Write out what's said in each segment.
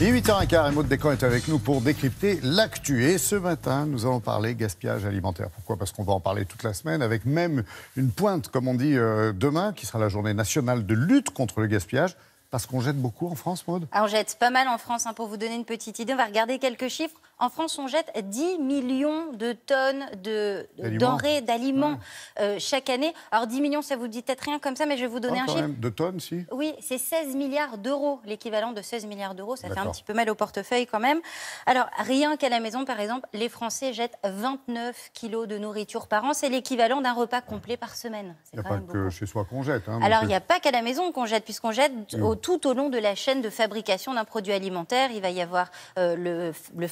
18 8h15, Maude Descamps est avec nous pour décrypter l'actu. Et ce matin, nous allons parler gaspillage alimentaire. Pourquoi Parce qu'on va en parler toute la semaine, avec même une pointe, comme on dit euh, demain, qui sera la journée nationale de lutte contre le gaspillage. Parce qu'on jette beaucoup en France, Maud On jette pas mal en France. Hein, pour vous donner une petite idée, on va regarder quelques chiffres. En France, on jette 10 millions de tonnes de denrées, d'aliments euh, chaque année. Alors 10 millions, ça vous dit peut-être rien comme ça, mais je vais vous donner oh, un chiffre. De tonnes, si Oui, c'est 16 milliards d'euros, l'équivalent de 16 milliards d'euros. Ça fait un petit peu mal au portefeuille quand même. Alors rien qu'à la maison, par exemple, les Français jettent 29 kilos de nourriture par an. C'est l'équivalent d'un repas complet par semaine. Il n'y a pas que chez soi qu'on jette. Hein, Alors il n'y euh, a pas qu'à la maison qu'on jette, puisqu'on jette au, tout au long de la chaîne de fabrication d'un produit alimentaire. Il va y avoir euh, le, le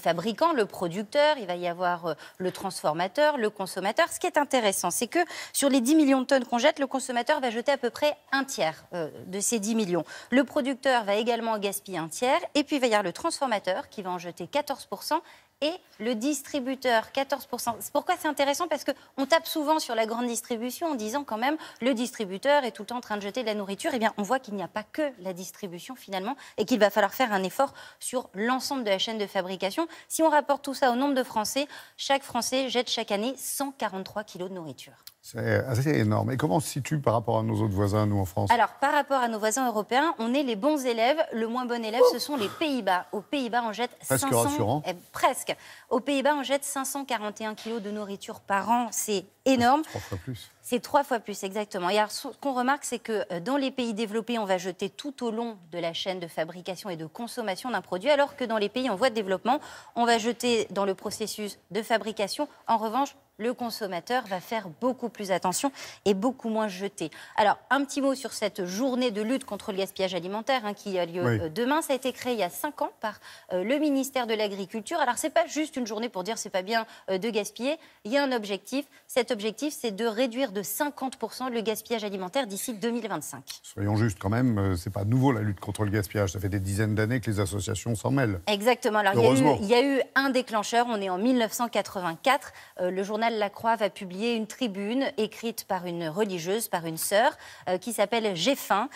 le producteur, il va y avoir euh, le transformateur, le consommateur. Ce qui est intéressant, c'est que sur les 10 millions de tonnes qu'on jette, le consommateur va jeter à peu près un tiers euh, de ces 10 millions. Le producteur va également gaspiller un tiers, et puis il va y avoir le transformateur qui va en jeter 14% et le distributeur, 14%. Pourquoi c'est intéressant Parce qu'on tape souvent sur la grande distribution en disant quand même le distributeur est tout le temps en train de jeter de la nourriture. Eh bien, on voit qu'il n'y a pas que la distribution finalement et qu'il va falloir faire un effort sur l'ensemble de la chaîne de fabrication. Si on rapporte tout ça au nombre de Français, chaque Français jette chaque année 143 kilos de nourriture. C'est assez énorme. Et comment on se situe par rapport à nos autres voisins, nous, en France Alors, par rapport à nos voisins européens, on est les bons élèves. Le moins bon élève, ce sont les Pays-Bas. Aux Pays-Bas, on jette presque 500... Rassurant. Eh, presque. Aux Pays-Bas, on jette 541 kilos de nourriture par an. C'est énorme. plus. C'est trois fois plus, exactement. Et alors, ce qu'on remarque, c'est que euh, dans les pays développés, on va jeter tout au long de la chaîne de fabrication et de consommation d'un produit, alors que dans les pays en voie de développement, on va jeter dans le processus de fabrication. En revanche, le consommateur va faire beaucoup plus attention et beaucoup moins jeter. Alors, un petit mot sur cette journée de lutte contre le gaspillage alimentaire hein, qui a lieu euh, demain. Ça a été créé il y a cinq ans par euh, le ministère de l'Agriculture. Alors, c'est pas juste une journée pour dire c'est pas bien de gaspiller. Il y a un objectif. Cette objectif, c'est de réduire de 50% le gaspillage alimentaire d'ici 2025. Soyons justes quand même, euh, c'est pas nouveau la lutte contre le gaspillage. Ça fait des dizaines d'années que les associations s'en mêlent. Exactement. Alors il y, a eu un déclencheur. On est en 1984. Euh, le journal La Croix va publier une tribune écrite par une religieuse, par une sœur, euh, qui s'appelle J'ai faim.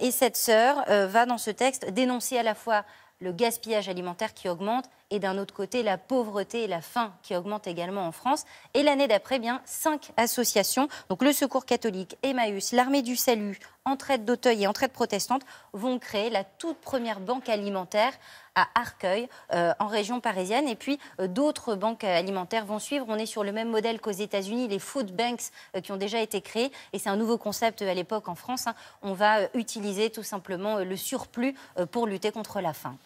et cette sœur va dans ce texte dénoncer à la fois le gaspillage alimentaire qui augmente et d'un autre côté la pauvreté et la faim qui augmentent également en France. Et l'année d'après, bien cinq associations, donc le Secours catholique, Emmaüs, l'Armée du Salut, Entraide d'Auteuil et Entraide protestante vont créer la toute première banque alimentaire à Arcueil, euh, en région parisienne. Et puis, euh, d'autres banques alimentaires vont suivre. On est sur le même modèle qu'aux États-Unis, les food banks euh, qui ont déjà été créés. Et c'est un nouveau concept à l'époque en France. Hein. On va utiliser tout simplement le surplus pour lutter contre la faim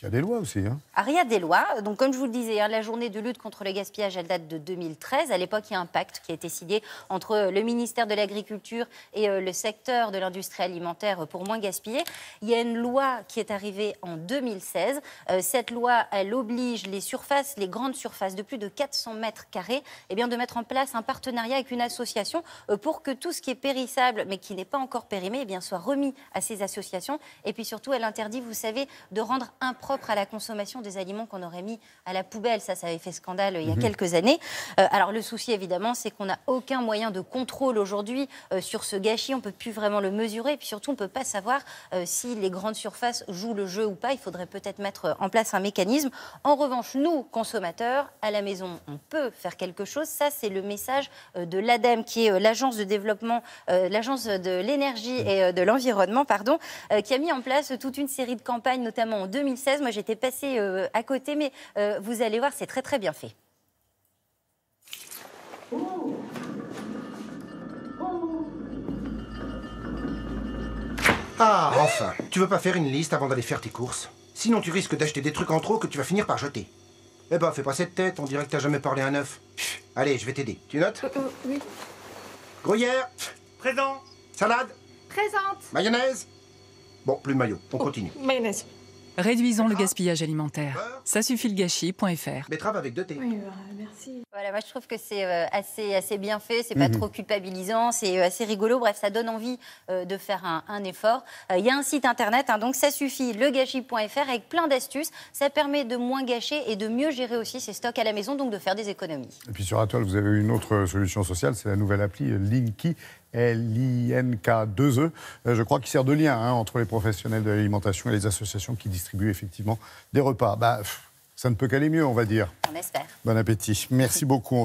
il y a des lois aussi. Hein. Ah, il y a des lois. Donc, comme je vous le disais, hein, la journée de lutte contre le gaspillage, elle date de 2013. À l'époque, il y a un pacte qui a été signé entre euh, le ministère de l'Agriculture et euh, le secteur de l'industrie alimentaire euh, pour moins gaspiller. Il y a une loi qui est arrivée en 2016. Cette loi, elle oblige les surfaces, les grandes surfaces de plus de 400 mètres carrés, eh bien, de mettre en place un partenariat avec une association pour que tout ce qui est périssable, mais qui n'est pas encore périmé, eh bien, soit remis à ces associations. Et puis surtout, elle interdit, vous savez, de rendre un propre à la consommation des aliments qu'on aurait mis à la poubelle. Ça, ça avait fait scandale euh, il y a mhm. quelques années. Euh, alors le souci, évidemment, c'est qu'on n'a aucun moyen de contrôle aujourd'hui euh, sur ce gâchis. On ne peut plus vraiment le mesurer. Et puis surtout, on ne peut pas savoir si les grandes surfaces jouent le jeu ou pas. Il faudrait peut-être mettre en place un mécanisme. En revanche, nous, consommateurs, à la maison, on peut faire quelque chose. Ça, c'est le message de l'ADEME, qui est l'agence de développement, l'agence de l'énergie mhm. et de l'environnement, pardon, qui a mis en place toute une série de campagnes, notamment en 2016 moi, j'étais passée euh, à côté, mais euh, vous allez voir, c'est très très bien fait. Ah, enfin Tu veux pas faire une liste avant d'aller faire tes courses Sinon tu risques d'acheter des trucs en trop que tu vas finir par jeter. Eh ben, fais pas cette tête, on dirait que t'as jamais parlé à un œuf. allez, je vais t'aider. Tu notes euh, Oui. Gruyère Présent Salade Présente Mayonnaise Bon, plus de maillot, on oh, continue. Mayonnaise. Réduisons le gaspillage alimentaire. Ça suffit le gâchis.fr. Betterave avec deux thé. merci. Voilà, moi je trouve que c'est euh, assez, assez bien fait, c'est pas mhm. trop culpabilisant, c'est euh, assez rigolo. Bref, ça donne envie euh, de faire un, effort. Il y a un site internet, hein, donc ça suffit, gâchis.fr. avec plein d'astuces. Ça permet de moins gâcher et de mieux gérer aussi ses stocks à la maison, donc de faire des économies. Et puis sur Atoll, vous avez une autre solution sociale, c'est la nouvelle appli Linky LINK2E, euh, je crois qu'il sert de lien hein, entre les professionnels de l'alimentation et les associations qui distribuent effectivement des repas. Bah, ça ne peut qu'aller mieux, on va dire. On espère. Bon appétit. Merci beaucoup.